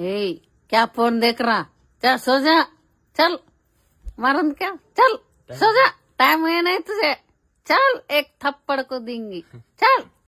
ए, क्या फोन देख रहा चल सो जा चल मरन क्या चल सो जा टाइम हुए नहीं तुझे चल एक थप्पड़ को देंगी चल